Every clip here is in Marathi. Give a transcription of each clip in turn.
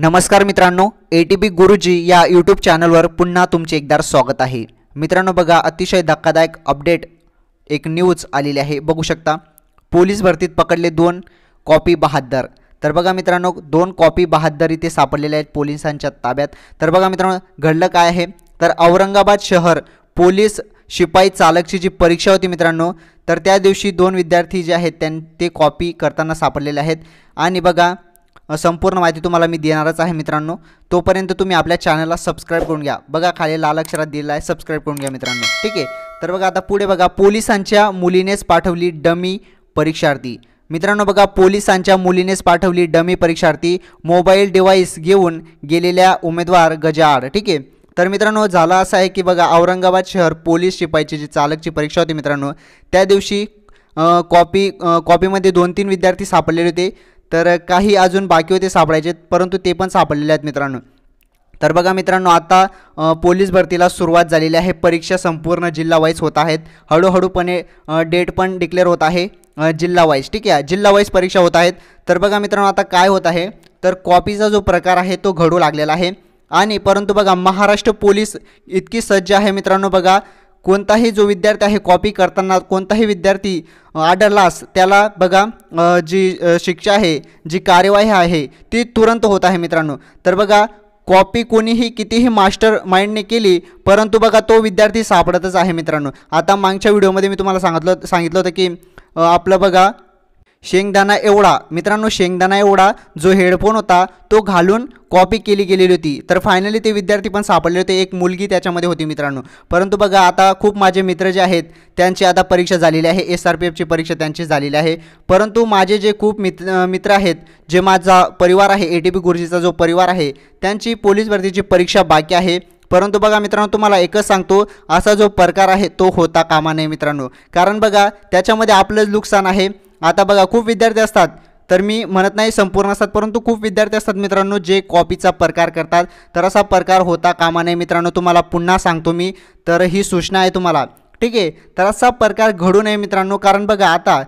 नमस्कार मित्रांनो ए टी बी गुरुजी या यूट्यूब चॅनलवर पुन्हा तुमचे एकदार स्वागत आहे मित्रांनो बघा अतिशय धक्कादायक अपडेट एक न्यूज आलेली आहे बघू शकता पोलीस भरतीत पकडले दोन कॉपी बहादर तर बघा मित्रांनो दोन कॉपी बहादर इथे सापडलेले आहेत पोलिसांच्या ताब्यात तर बघा मित्रांनो घडलं काय आहे तर औरंगाबाद शहर पोलीस शिपाई चालकची जी परीक्षा होती मित्रांनो तर त्या दिवशी दोन विद्यार्थी जे आहेत त्यां ते कॉपी करताना सापडलेले आहेत आणि बघा संपूर्ण माहिती तुम्हाला मी देणारच आहे मित्रांनो तोपर्यंत तुम्ही आपल्या चॅनलला सबस्क्राईब करून घ्या बघा खाली लाल अक्षरात दिलेला आहे सबस्क्राईब करून घ्या मित्रांनो ठीक आहे तर बघा आता पुढे बघा पोलिसांच्या मुलीनेच पाठवली डमी परीक्षार्थी मित्रांनो बघा पोलिसांच्या मुलीनेच पाठवली डमी परीक्षार्थी मोबाईल डिव्हाइस घेऊन गेलेल्या उमेदवार गजाआड ठीक आहे तर मित्रांनो झालं असं आहे की बघा औरंगाबाद शहर पोलीस शिपाईची जी चालकची परीक्षा होती मित्रांनो त्या दिवशी कॉपी कॉपीमध्ये दोन तीन विद्यार्थी सापडलेले होते तर काही अजून बाकी होते सापडायचे परंतु ते पण सापडलेले आहेत मित्रांनो तर बघा मित्रांनो आता पोलीस भरतीला सुरुवात झालेली आहे परीक्षा संपूर्ण जिल्हावाईज होत आहेत हळूहळूपणे डेट पण डिक्लेअर होत आहे जिल्हावाईज ठीक आहे जिल्हावाईज परीक्षा होत आहेत तर बघा मित्रांनो आता काय होत आहे तर कॉपीचा जो प्रकार आहे तो घडू लागलेला आहे आणि परंतु बघा महाराष्ट्र पोलीस इतकी सज्ज आहे मित्रांनो बघा कोणताही जो विद्यार्थी आहे कॉपी करताना कोणताही विद्यार्थी आढळलास त्याला बघा जी शिक्षा आहे जी कार्यवाही आहे ती तुरंत होत आहे मित्रांनो तर बघा कॉपी कोणीही कितीही मास्टर माइंडने केली परंतु बघा तो विद्यार्थी सापडतच आहे मित्रांनो आता मागच्या व्हिडिओमध्ये मी तुम्हाला सांगितलं सांगितलं होतं की आपलं बघा शेंगदाणा एवढा मित्रांनो शेंगदाणा एवढा जो हेडफोन होता तो घालून कॉपी केली गेलेली होती तर फायनली ते विद्यार्थी पण सापडले होते एक मुलगी त्याच्यामध्ये होती मित्रांनो परंतु बघा आता खूप माझे मित्र जे आहेत त्यांची आता परीक्षा झालेली आहे एस आर पी एफची परीक्षा त्यांची झालेली आहे परंतु माझे जे खूप मित्र मित्र आहेत जे माझा परिवार आहे ए टी पी गुरुजीचा जो परिवार आहे त्यांची पोलीस भरतीची परीक्षा बाकी आहे परंतु बघा मित्रांनो तुम्हाला एकच सांगतो असा जो प्रकार आहे तो होता कामा नये मित्रांनो कारण बघा त्याच्यामध्ये आपलंच नुकसान आहे आता बघा खूप विद्यार्थी असतात तर मी म्हणत नाही संपूर्ण असतात परंतु खूप विद्यार्थी असतात मित्रांनो जे कॉपीचा प्रकार करतात तर असा प्रकार होता कामा नये मित्रांनो तुम्हाला पुन्हा सांगतो मी तर ही सूचना आहे तुम्हाला ठीक आहे तर असा प्रकार घडू नये मित्रांनो कारण बघा आता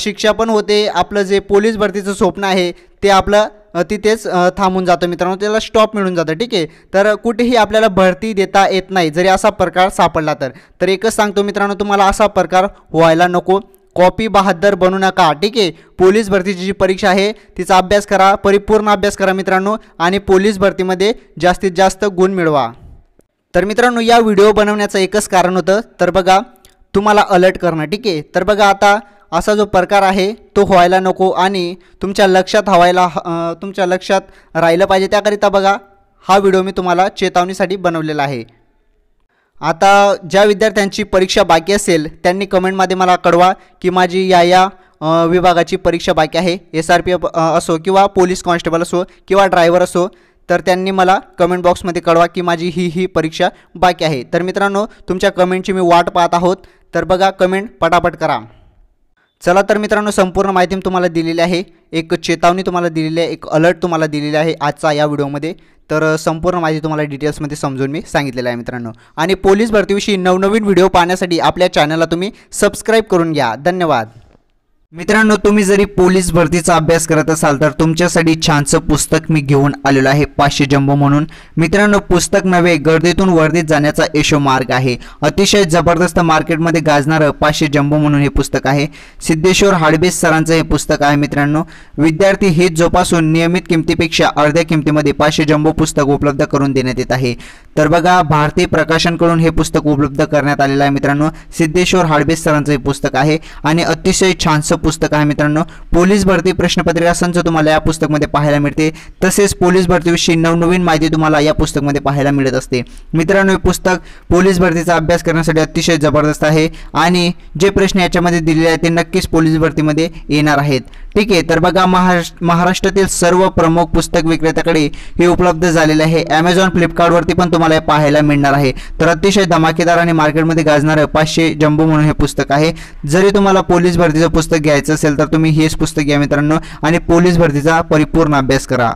शिक्षा पण होते आपलं जे पोलीस भरतीचं स्वप्न आहे ते आपलं तिथेच थांबून जातं मित्रांनो त्याला स्टॉप मिळून जातं ठीक आहे तर कुठेही आपल्याला भरती देता येत नाही जरी असा प्रकार सापडला तर तर एकच सांगतो मित्रांनो तुम्हाला असा प्रकार व्हायला नको कॉपी बहादर बनू नका ठीक आहे पोलीस भरतीची जी परीक्षा आहे तिचा अभ्यास करा परिपूर्ण अभ्यास करा मित्रांनो आणि पोलीस भरतीमध्ये जास्तीत जास्त गुण मिळवा तर मित्रांनो या व्हिडिओ बनवण्याचं एकच कारण होतं तर बघा तुम्हाला अलर्ट करणं ठीक आहे तर बघा आता असा जो प्रकार आहे तो व्हायला नको आणि तुमच्या लक्षात हवायला तुमच्या लक्षात राहिलं पाहिजे त्याकरिता बघा हा व्हिडिओ मी तुम्हाला चेतावणीसाठी बनवलेला आहे आता ज्या विद्यार्थ्यांची परीक्षा बाकी असेल त्यांनी कमेंटमध्ये मला कळवा की माझी या या विभागाची परीक्षा बाकी आहे एस आर पी असो किंवा पोलीस कॉन्स्टेबल असो किंवा ड्रायव्हर असो तर त्यांनी मला कमेंट बॉक्समध्ये कळवा की माझी ही ही परीक्षा बाकी आहे तर मित्रांनो तुमच्या कमेंटची मी वाट पाहत आहोत तर बघा कमेंट पटापट करा चला तर मित्रांनो संपूर्ण माहिती तुम्हाला दिलेली आहे एक चेतावणी तुम्हाला दिलेली आहे एक अलर्ट तुम्हाला दिलेला आहे आजचा या व्हिडिओमध्ये तर संपूर्ण माहिती तुम्हाला डिटेल्समध्ये समजून मी सांगितलेलं आहे मित्रांनो आणि पोलीस भरतीविषयी नवनवीन व्हिडिओ पाहण्यासाठी आपल्या चॅनलला तुम्ही सबस्क्राईब करून घ्या धन्यवाद मित्रांनो तुम्ही जरी पोलीस भरतीचा अभ्यास करत असाल तर तुमच्यासाठी छानसं पुस्तक मी घेऊन आलेलो आहे पाचशे जम्बो म्हणून मित्रांनो पुस्तक नव्हे गर्दीतून वर्दीत जाण्याचा यशो मार्ग आहे अतिशय जबरदस्त मार्केटमध्ये गाजणारं पाचशे जम्बो म्हणून हे पुस्तक आहे सिद्धेश्वर हाडबेस सरांचं हे पुस्तक आहे मित्रांनो विद्यार्थी हे जोपासून नियमित किमतीपेक्षा अर्ध्या किमतीमध्ये पाचशे जम्बो पुस्तक उपलब्ध करून देण्यात येत आहे तर बघा भारतीय प्रकाशनकडून हे पुस्तक उपलब्ध करण्यात आलेलं आहे मित्रांनो सिद्धेश्वर हाडबेस सरांचं हे पुस्तक आहे आणि अतिशय छानसं पुस्तक आहे मित्रांनो पोलीस भरती प्रश्नपत्रिका संच तुम्हाला या पुस्तकमध्ये पाहायला मिळते तसेच पोलीस भरतीविषयी नवनवीन माहिती तुम्हाला या पुस्तकमध्ये पाहायला मिळत असते मित्रांनो हे पुस्तक पोलीस भरतीचा अभ्यास करण्यासाठी अतिशय जबरदस्त आहे आणि जे प्रश्न याच्यामध्ये दिलेले आहेत ते नक्कीच पोलीस भरतीमध्ये येणार आहेत ठीक आहे तर बघा महाराष्ट्र महाराष्ट्रातील सर्व प्रमुख पुस्तक विक्रेत्याकडे हे उपलब्ध झालेले आहे ॲमेझॉन फ्लिपकार्टवरती पण तुम्हाला हे पाहायला मिळणार आहे तर अतिशय धमाकेदार आणि मार्केटमध्ये गाजणारं पाचशे जम्बो म्हणून हे पुस्तक आहे जरी तुम्हाला पोलीस भरतीचं पुस्तक घ्यायचं असेल तर तुम्ही हेच पुस्तक घ्या मित्रांनो आणि पोलीस भरतीचा परिपूर्ण अभ्यास करा